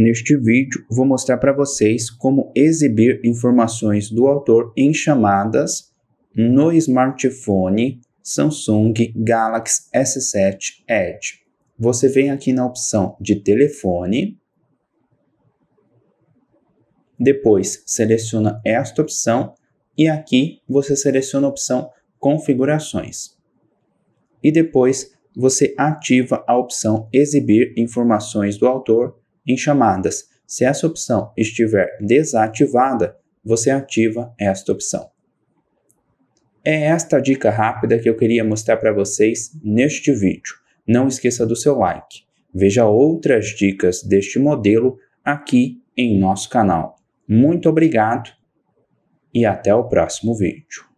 Neste vídeo, vou mostrar para vocês como exibir informações do autor em chamadas no smartphone Samsung Galaxy S7 Edge. Você vem aqui na opção de telefone, depois seleciona esta opção e aqui você seleciona a opção configurações. E depois você ativa a opção exibir informações do autor em chamadas. Se essa opção estiver desativada, você ativa esta opção. É esta dica rápida que eu queria mostrar para vocês neste vídeo. Não esqueça do seu like. Veja outras dicas deste modelo aqui em nosso canal. Muito obrigado e até o próximo vídeo.